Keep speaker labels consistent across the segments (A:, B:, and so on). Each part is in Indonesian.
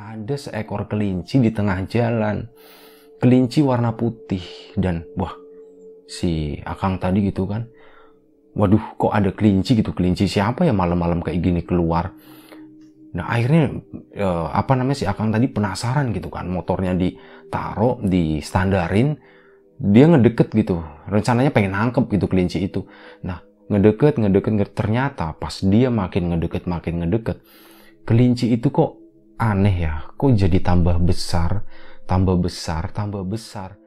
A: ada seekor kelinci di tengah jalan. Kelinci warna putih dan wah si Akang tadi gitu kan. Waduh kok ada kelinci gitu. Kelinci siapa ya malam-malam kayak gini keluar. Nah akhirnya eh, apa namanya si Akang tadi penasaran gitu kan. Motornya ditaruh, di standarin. Dia ngedeket gitu. Rencananya pengen nangkep gitu kelinci itu. Nah ngedeket, ngedeket, ngedeket. Ternyata pas dia makin ngedeket, makin ngedeket. Kelinci itu kok aneh ya, kok jadi tambah besar, tambah besar, tambah besar.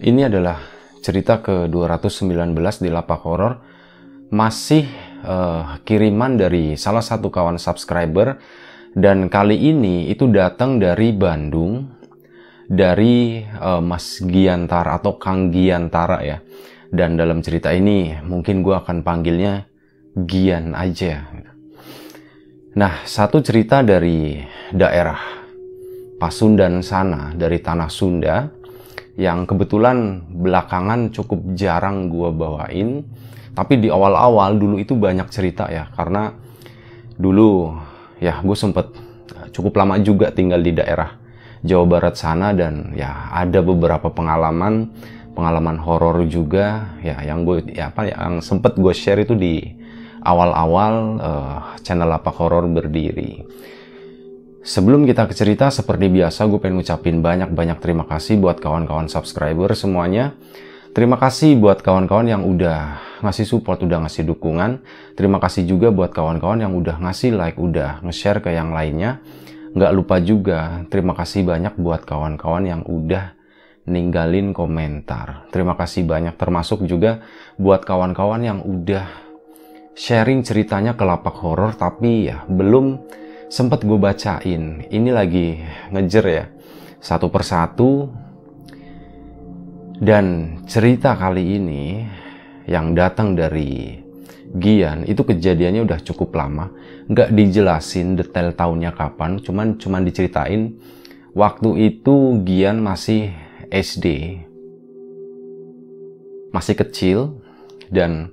A: Ini adalah cerita ke-219 di Lapak Horor. Masih uh, kiriman dari salah satu kawan subscriber dan kali ini itu datang dari Bandung dari uh, Mas Giantar atau Kang Giantara ya. Dan dalam cerita ini mungkin gue akan panggilnya Gian aja. Nah, satu cerita dari daerah Pasundan sana, dari tanah Sunda, yang kebetulan belakangan cukup jarang gue bawain. Tapi di awal-awal dulu itu banyak cerita ya, karena dulu ya gue sempet eh, cukup lama juga tinggal di daerah Jawa Barat sana dan ya ada beberapa pengalaman pengalaman horor juga ya yang gue ya apa yang sempet gue share itu di awal-awal uh, channel apa horor berdiri. Sebelum kita ke cerita, seperti biasa gue pengen ngucapin banyak-banyak terima kasih buat kawan-kawan subscriber semuanya. Terima kasih buat kawan-kawan yang udah ngasih support, udah ngasih dukungan. Terima kasih juga buat kawan-kawan yang udah ngasih like, udah nge-share ke yang lainnya. Nggak lupa juga, terima kasih banyak buat kawan-kawan yang udah ninggalin komentar. Terima kasih banyak termasuk juga buat kawan-kawan yang udah sharing ceritanya ke lapak horor tapi ya belum sempat gue bacain ini lagi ngejer ya satu persatu dan cerita kali ini yang datang dari Gian itu kejadiannya udah cukup lama nggak dijelasin detail tahunnya kapan cuman cuman diceritain waktu itu Gian masih SD masih kecil dan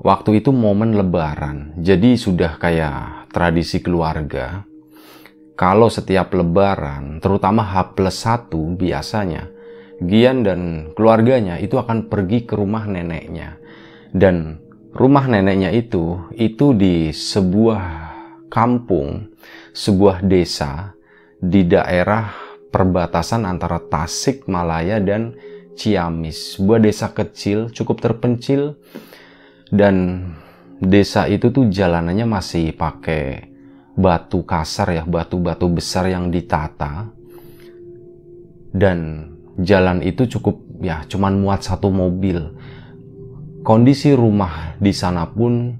A: waktu itu momen lebaran jadi sudah kayak tradisi keluarga, kalau setiap lebaran, terutama H plus 1 biasanya, Gian dan keluarganya itu akan pergi ke rumah neneknya. Dan rumah neneknya itu, itu di sebuah kampung, sebuah desa di daerah perbatasan antara Tasik, Malaya, dan Ciamis. Sebuah desa kecil, cukup terpencil, dan desa itu tuh jalanannya masih pakai batu kasar ya, batu-batu besar yang ditata. Dan jalan itu cukup ya cuman muat satu mobil. Kondisi rumah di sana pun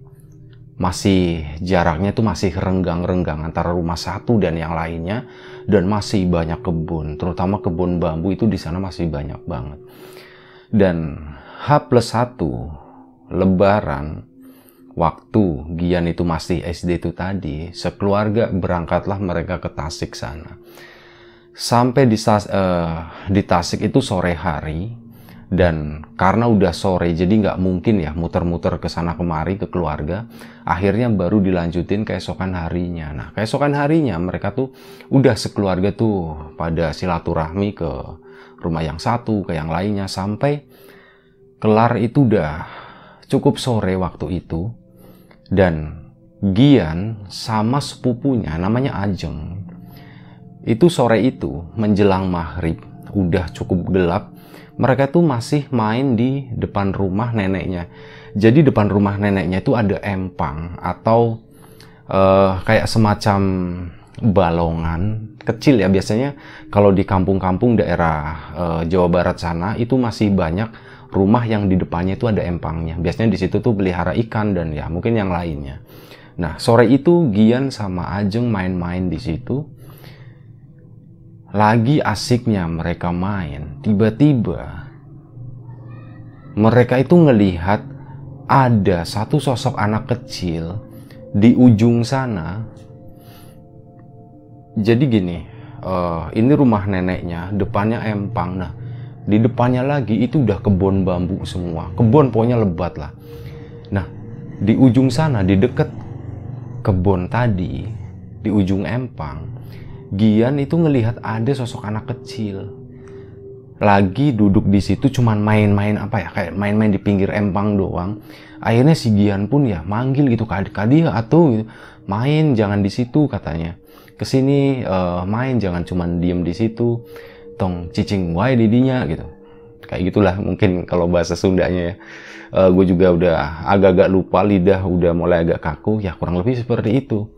A: masih jaraknya tuh masih renggang-renggang antara rumah satu dan yang lainnya dan masih banyak kebun, terutama kebun bambu itu di sana masih banyak banget. Dan H plus 1 lebaran waktu Gian itu masih SD itu tadi, sekeluarga berangkatlah mereka ke Tasik sana. Sampai di, uh, di Tasik itu sore hari, dan karena udah sore jadi nggak mungkin ya muter-muter ke sana kemari ke keluarga akhirnya baru dilanjutin keesokan harinya nah keesokan harinya mereka tuh udah sekeluarga tuh pada silaturahmi ke rumah yang satu ke yang lainnya sampai kelar itu udah cukup sore waktu itu dan Gian sama sepupunya namanya Ajeng itu sore itu menjelang maghrib udah cukup gelap mereka tuh masih main di depan rumah neneknya jadi depan rumah neneknya itu ada empang atau uh, kayak semacam balongan kecil ya biasanya kalau di kampung-kampung daerah uh, Jawa Barat sana itu masih banyak rumah yang di depannya itu ada empangnya. Biasanya di situ tuh pelihara ikan dan ya mungkin yang lainnya. Nah, sore itu Gian sama Ajeng main-main di situ. Lagi asiknya mereka main, tiba-tiba mereka itu ngelihat ada satu sosok anak kecil di ujung sana. Jadi gini, uh, ini rumah neneknya, depannya empang. Nah, di depannya lagi itu udah kebun bambu semua kebun pokoknya lebat lah nah di ujung sana di deket kebun tadi di ujung empang Gian itu ngelihat ada sosok anak kecil lagi duduk di situ cuman main-main apa ya kayak main-main di pinggir empang doang akhirnya si Gian pun ya manggil gitu ke adik atau gitu. main jangan di situ katanya kesini uh, eh, main jangan cuman diem di situ tong cicing wae didinya gitu kayak gitulah mungkin kalau bahasa Sundanya ya uh, eh, gue juga udah agak-agak lupa lidah udah mulai agak kaku ya kurang lebih seperti itu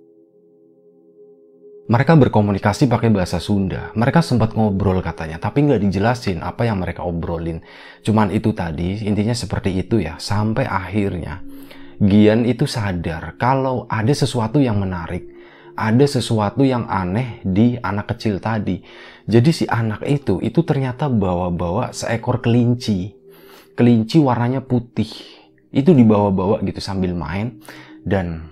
A: mereka berkomunikasi pakai bahasa Sunda. Mereka sempat ngobrol katanya, tapi nggak dijelasin apa yang mereka obrolin. Cuman itu tadi, intinya seperti itu ya. Sampai akhirnya, Gian itu sadar kalau ada sesuatu yang menarik. Ada sesuatu yang aneh di anak kecil tadi. Jadi si anak itu, itu ternyata bawa-bawa seekor kelinci. Kelinci warnanya putih. Itu dibawa-bawa gitu sambil main. Dan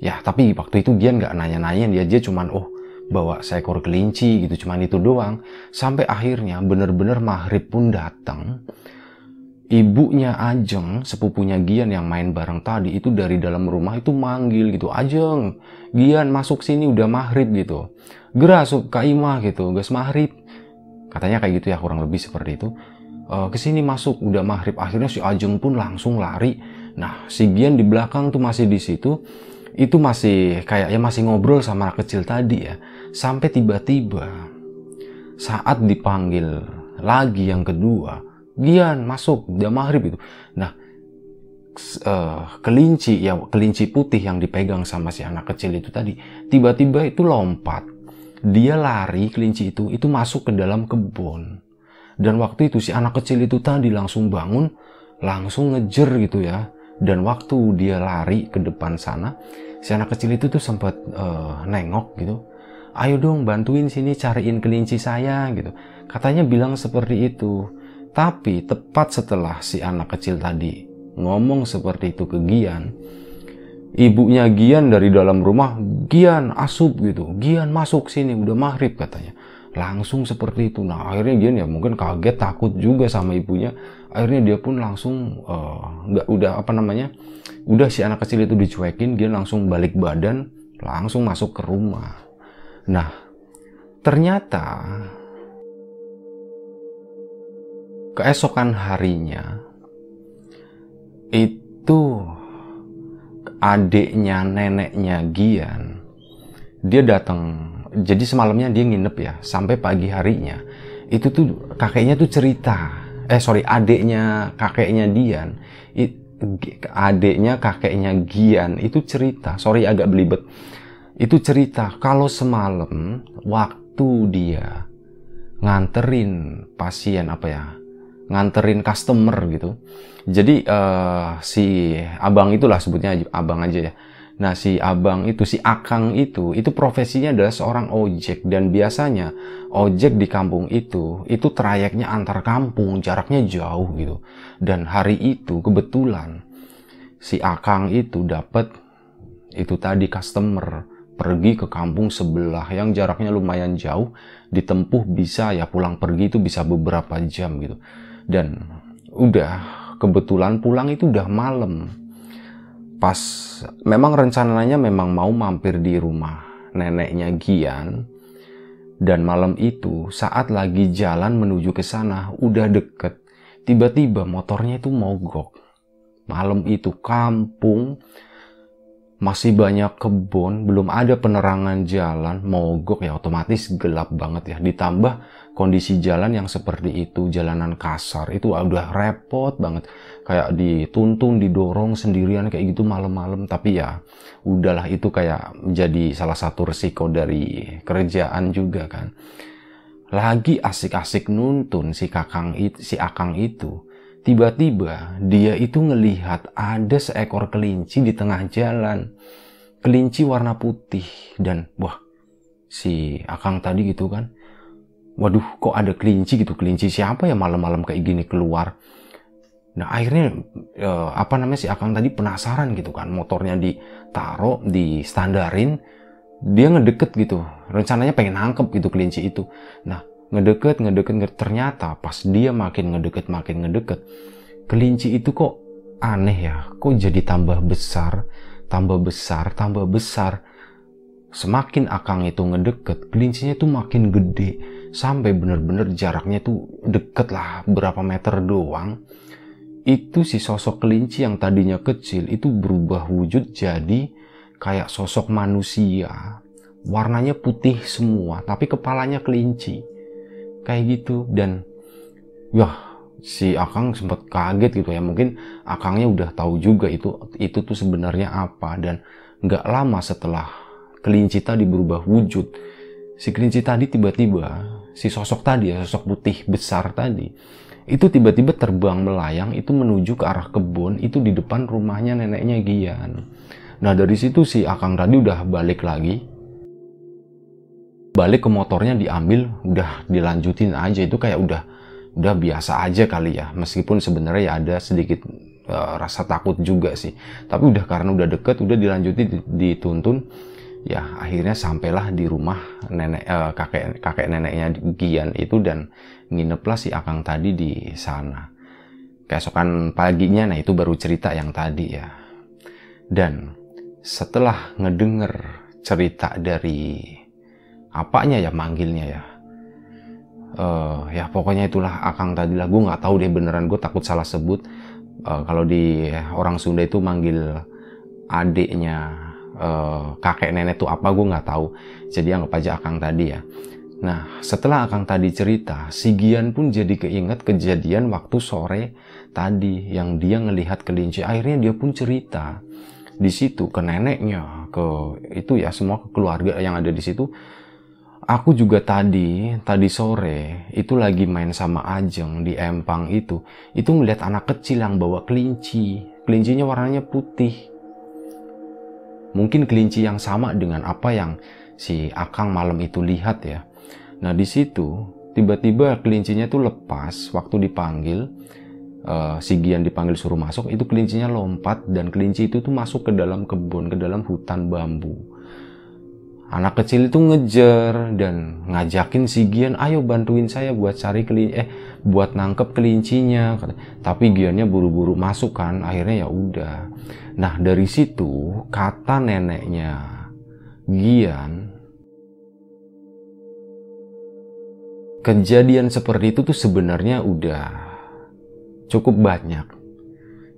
A: ya tapi waktu itu dia nggak nanya-nanya dia aja cuman oh bawa seekor kelinci gitu cuman itu doang sampai akhirnya bener-bener maghrib pun datang ibunya Ajeng sepupunya Gian yang main bareng tadi itu dari dalam rumah itu manggil gitu Ajeng Gian masuk sini udah maghrib gitu gerah sub imah gitu gas maghrib katanya kayak gitu ya kurang lebih seperti itu eh, kesini masuk udah maghrib akhirnya si Ajeng pun langsung lari nah si Gian di belakang tuh masih di situ itu masih kayak ya masih ngobrol sama anak kecil tadi ya sampai tiba-tiba saat dipanggil lagi yang kedua Gian masuk udah maghrib itu nah uh, kelinci ya kelinci putih yang dipegang sama si anak kecil itu tadi tiba-tiba itu lompat dia lari kelinci itu itu masuk ke dalam kebun dan waktu itu si anak kecil itu tadi langsung bangun langsung ngejer gitu ya dan waktu dia lari ke depan sana si anak kecil itu tuh sempat uh, nengok gitu ayo dong bantuin sini cariin kelinci saya gitu katanya bilang seperti itu tapi tepat setelah si anak kecil tadi ngomong seperti itu ke Gian ibunya Gian dari dalam rumah, Gian asup gitu, Gian masuk sini, udah maghrib katanya. Langsung seperti itu. Nah akhirnya Gian ya mungkin kaget, takut juga sama ibunya. Akhirnya dia pun langsung eh, nggak uh, udah apa namanya, udah si anak kecil itu dicuekin, Gian langsung balik badan, langsung masuk ke rumah. Nah ternyata keesokan harinya itu adiknya neneknya Gian dia datang jadi semalamnya dia nginep ya sampai pagi harinya itu tuh kakeknya tuh cerita eh sorry adiknya kakeknya Dian adiknya kakeknya Gian itu cerita sorry agak belibet itu cerita kalau semalam waktu dia nganterin pasien apa ya nganterin customer gitu. Jadi uh, si abang itulah sebutnya abang aja ya. Nah, si abang itu, si akang itu, itu profesinya adalah seorang ojek. Dan biasanya ojek di kampung itu, itu trayeknya antar kampung, jaraknya jauh gitu. Dan hari itu kebetulan si akang itu dapat itu tadi customer pergi ke kampung sebelah yang jaraknya lumayan jauh ditempuh bisa ya pulang pergi itu bisa beberapa jam gitu dan udah kebetulan pulang itu udah malam pas memang rencananya memang mau mampir di rumah neneknya Gian dan malam itu saat lagi jalan menuju ke sana udah deket tiba-tiba motornya itu mogok malam itu kampung masih banyak kebun, belum ada penerangan jalan, mogok ya otomatis gelap banget ya. Ditambah kondisi jalan yang seperti itu, jalanan kasar, itu udah repot banget. Kayak dituntun, didorong sendirian kayak gitu malam-malam. Tapi ya udahlah itu kayak menjadi salah satu resiko dari kerjaan juga kan. Lagi asik-asik nuntun si kakang itu, si akang itu. Tiba-tiba dia itu ngelihat ada seekor kelinci di tengah jalan. Kelinci warna putih dan wah si akang tadi gitu kan waduh kok ada kelinci gitu kelinci siapa ya malam-malam kayak gini keluar nah akhirnya eh, apa namanya si akang tadi penasaran gitu kan motornya ditaro, di standarin dia ngedeket gitu rencananya pengen nangkep gitu kelinci itu nah ngedeket ngedeket, ngedeket. ternyata pas dia makin ngedeket makin ngedeket kelinci itu kok aneh ya kok jadi tambah besar tambah besar tambah besar semakin akang itu ngedeket kelincinya itu makin gede sampai bener-bener jaraknya tuh deket lah berapa meter doang itu si sosok kelinci yang tadinya kecil itu berubah wujud jadi kayak sosok manusia warnanya putih semua tapi kepalanya kelinci kayak gitu dan wah si Akang sempat kaget gitu ya mungkin Akangnya udah tahu juga itu itu tuh sebenarnya apa dan nggak lama setelah kelinci tadi berubah wujud si kelinci tadi tiba-tiba si sosok tadi ya, sosok putih besar tadi, itu tiba-tiba terbang melayang itu menuju ke arah kebun itu di depan rumahnya neneknya Gian. Nah dari situ si Akang tadi udah balik lagi, balik ke motornya diambil, udah dilanjutin aja itu kayak udah udah biasa aja kali ya, meskipun sebenarnya ya ada sedikit uh, rasa takut juga sih, tapi udah karena udah deket, udah dilanjutin dituntun ya akhirnya sampailah di rumah nenek uh, kakek kakek neneknya Gian itu dan ngineplah si Akang tadi di sana. Keesokan paginya nah itu baru cerita yang tadi ya. Dan setelah ngedenger cerita dari apanya ya manggilnya ya. Uh, ya pokoknya itulah Akang tadi lah gue nggak tahu deh beneran gue takut salah sebut uh, kalau di orang Sunda itu manggil adiknya Eh, kakek nenek tuh apa gue nggak tahu jadi anggap aja akang tadi ya nah setelah akang tadi cerita si pun jadi keinget kejadian waktu sore tadi yang dia ngelihat kelinci akhirnya dia pun cerita di situ ke neneknya ke itu ya semua ke keluarga yang ada di situ aku juga tadi tadi sore itu lagi main sama Ajeng di empang itu itu ngeliat anak kecil yang bawa kelinci kelincinya warnanya putih Mungkin kelinci yang sama dengan apa yang si Akang malam itu lihat ya. Nah di situ tiba-tiba kelincinya tuh lepas waktu dipanggil uh, si Gian dipanggil suruh masuk itu kelincinya lompat dan kelinci itu tuh masuk ke dalam kebun ke dalam hutan bambu anak kecil itu ngejar dan ngajakin si Gian ayo bantuin saya buat cari kelinci eh buat nangkep kelincinya tapi Giannya buru-buru masuk kan akhirnya ya udah nah dari situ kata neneknya Gian kejadian seperti itu tuh sebenarnya udah cukup banyak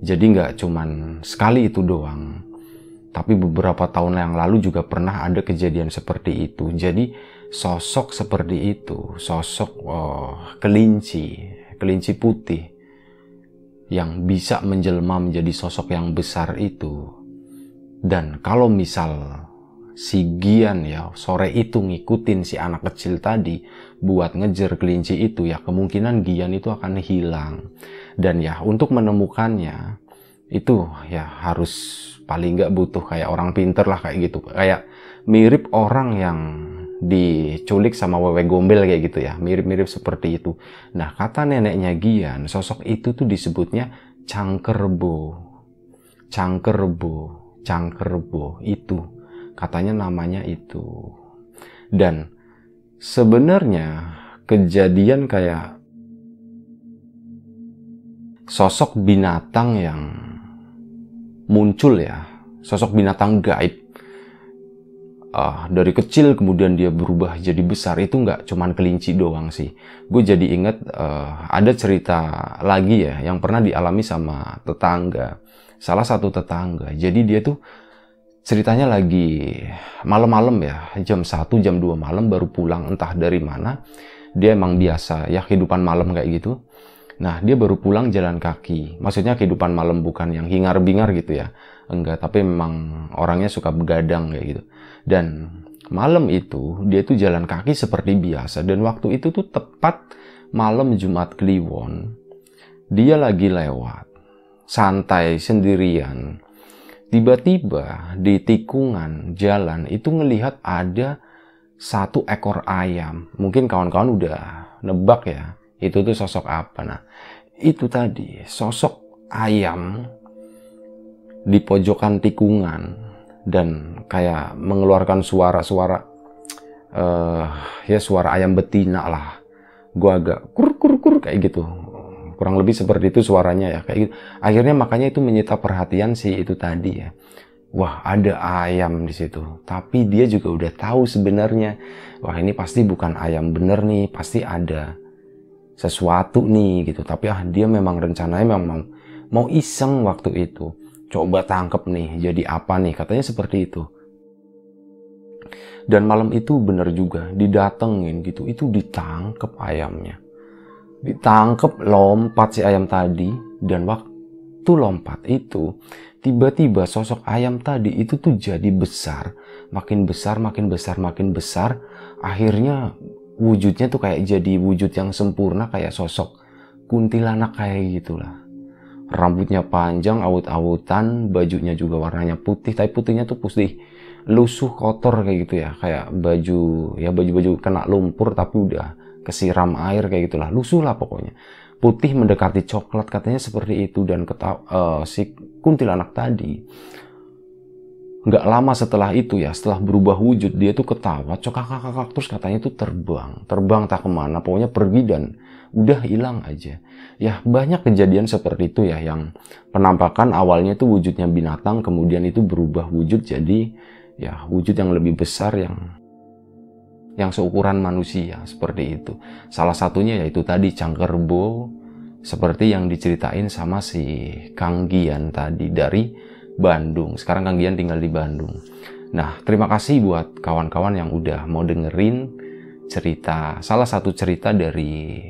A: jadi nggak cuman sekali itu doang tapi beberapa tahun yang lalu juga pernah ada kejadian seperti itu. Jadi sosok seperti itu, sosok oh, kelinci, kelinci putih yang bisa menjelma menjadi sosok yang besar itu. Dan kalau misal si Gian ya sore itu ngikutin si anak kecil tadi buat ngejar kelinci itu ya kemungkinan Gian itu akan hilang. Dan ya untuk menemukannya itu ya harus paling nggak butuh kayak orang pinter lah kayak gitu kayak mirip orang yang diculik sama wewe gombel kayak gitu ya mirip-mirip seperti itu nah kata neneknya Gian sosok itu tuh disebutnya cangkerbo cangkerbo cangkerbo itu katanya namanya itu dan sebenarnya kejadian kayak sosok binatang yang muncul ya sosok binatang gaib uh, dari kecil kemudian dia berubah jadi besar itu nggak cuman kelinci doang sih gue jadi inget uh, ah, ada cerita lagi ya yang pernah dialami sama tetangga salah satu tetangga jadi dia tuh ceritanya lagi malam-malam ya jam 1 jam 2 malam baru pulang entah dari mana dia emang biasa ya kehidupan malam kayak gitu Nah, dia baru pulang jalan kaki. Maksudnya kehidupan malam bukan yang hingar-bingar gitu ya. Enggak, tapi memang orangnya suka begadang kayak gitu. Dan malam itu dia tuh jalan kaki seperti biasa dan waktu itu tuh tepat malam Jumat Kliwon. Dia lagi lewat santai sendirian. Tiba-tiba di tikungan jalan itu ngelihat ada satu ekor ayam. Mungkin kawan-kawan udah nebak ya itu tuh sosok apa? Nah, itu tadi sosok ayam di pojokan tikungan dan kayak mengeluarkan suara-suara uh, ya suara ayam betina lah. Gua agak kur kur kur kayak gitu. Kurang lebih seperti itu suaranya ya kayak gitu. Akhirnya makanya itu menyita perhatian si itu tadi ya wah ada ayam di situ. Tapi dia juga udah tahu sebenarnya, wah ini pasti bukan ayam bener nih, pasti ada sesuatu nih gitu tapi ah dia memang rencananya memang mau, iseng waktu itu coba tangkep nih jadi apa nih katanya seperti itu dan malam itu bener juga didatengin gitu itu ditangkep ayamnya ditangkep lompat si ayam tadi dan waktu lompat itu tiba-tiba sosok ayam tadi itu tuh jadi besar makin besar makin besar makin besar akhirnya wujudnya tuh kayak jadi wujud yang sempurna kayak sosok kuntilanak kayak gitulah rambutnya panjang awut-awutan bajunya juga warnanya putih tapi putihnya tuh putih lusuh kotor kayak gitu ya kayak baju ya baju-baju kena lumpur tapi udah kesiram air kayak gitulah lusuh lah pokoknya putih mendekati coklat katanya seperti itu dan ketawa uh, eh, si kuntilanak tadi nggak lama setelah itu ya, setelah berubah wujud, dia tuh ketawa, cokak-kakak, terus katanya tuh terbang. Terbang tak kemana, pokoknya pergi dan udah hilang aja. Ya banyak kejadian seperti itu ya, yang penampakan awalnya tuh wujudnya binatang, kemudian itu berubah wujud jadi ya wujud yang lebih besar yang yang seukuran manusia seperti itu. Salah satunya yaitu tadi cangkerbo seperti yang diceritain sama si Kang tadi dari Bandung. Sekarang Kang Gian tinggal di Bandung. Nah, terima kasih buat kawan-kawan yang udah mau dengerin cerita, salah satu cerita dari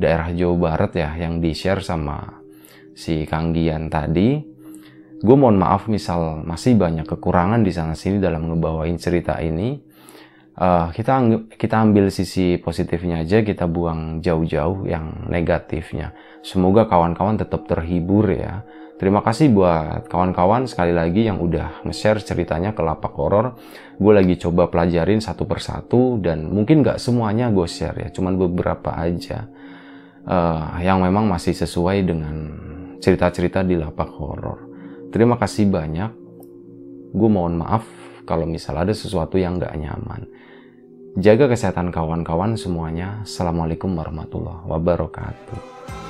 A: daerah Jawa Barat ya, yang di-share sama si Kang Gian tadi. Gue mohon maaf misal masih banyak kekurangan di sana-sini dalam ngebawain cerita ini. Uh, kita kita ambil sisi positifnya aja, kita buang jauh-jauh yang negatifnya. Semoga kawan-kawan tetap terhibur ya Terima kasih buat kawan-kawan sekali lagi yang udah nge-share ceritanya ke lapak horor. Gue lagi coba pelajarin satu persatu dan mungkin gak semuanya gue share ya, cuman beberapa aja uh, yang memang masih sesuai dengan cerita-cerita di lapak horor. Terima kasih banyak. Gue mohon maaf kalau misalnya ada sesuatu yang gak nyaman. Jaga kesehatan kawan-kawan semuanya. Assalamualaikum warahmatullahi wabarakatuh.